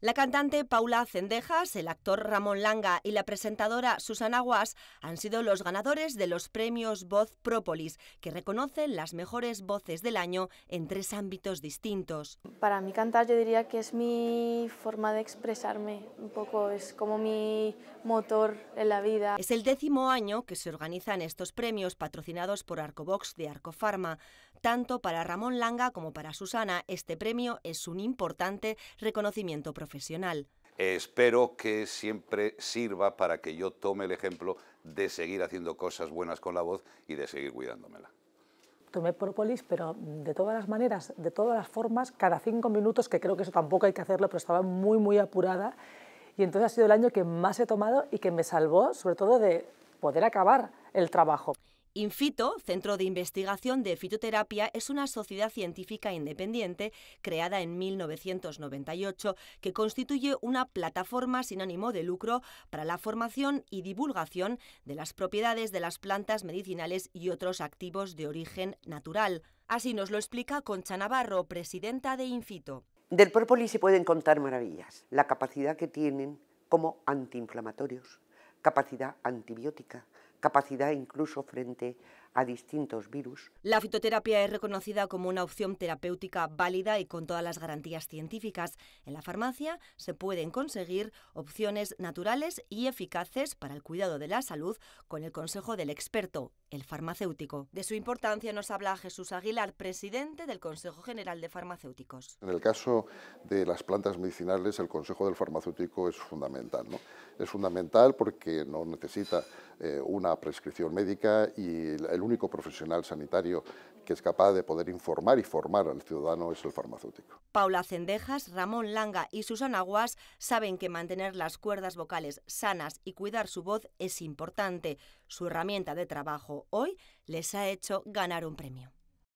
La cantante Paula Cendejas, el actor Ramón Langa y la presentadora Susana Guas han sido los ganadores de los premios Voz Própolis, que reconocen las mejores voces del año en tres ámbitos distintos. Para mí cantar yo diría que es mi forma de expresarme un poco, es como mi motor en la vida. Es el décimo año que se organizan estos premios patrocinados por Arcobox de Arcofarma. Tanto para Ramón Langa como para Susana, este premio es un importante reconocimiento profesional. espero que siempre sirva para que yo tome el ejemplo de seguir haciendo cosas buenas con la voz y de seguir cuidándomela tomé propolis, pero mm, de todas las maneras, de todas las formas, cada cinco minutos, que creo que eso tampoco hay que hacerlo, pero estaba muy, muy apurada. Y entonces ha sido el año que más he tomado y que me salvó, sobre todo, de poder acabar el trabajo. Infito, Centro de Investigación de Fitoterapia, es una sociedad científica independiente creada en 1998 que constituye una plataforma sin ánimo de lucro para la formación y divulgación de las propiedades de las plantas medicinales y otros activos de origen natural. Así nos lo explica Concha Navarro, presidenta de Infito. Del própolis se pueden contar maravillas, la capacidad que tienen como antiinflamatorios, capacidad antibiótica, capacidad incluso frente distintos virus. La fitoterapia es reconocida como una opción terapéutica válida y con todas las garantías científicas. En la farmacia se pueden conseguir opciones naturales y eficaces para el cuidado de la salud con el consejo del experto, el farmacéutico. De su importancia nos habla Jesús Aguilar, presidente del Consejo General de Farmacéuticos. En el caso de las plantas medicinales, el Consejo del Farmacéutico es fundamental. ¿no? Es fundamental porque no necesita eh, una prescripción médica y el único profesional sanitario que es capaz de poder informar y formar al ciudadano es el farmacéutico. Paula Cendejas, Ramón Langa y Susana Guas saben que mantener las cuerdas vocales sanas y cuidar su voz es importante. Su herramienta de trabajo hoy les ha hecho ganar un premio.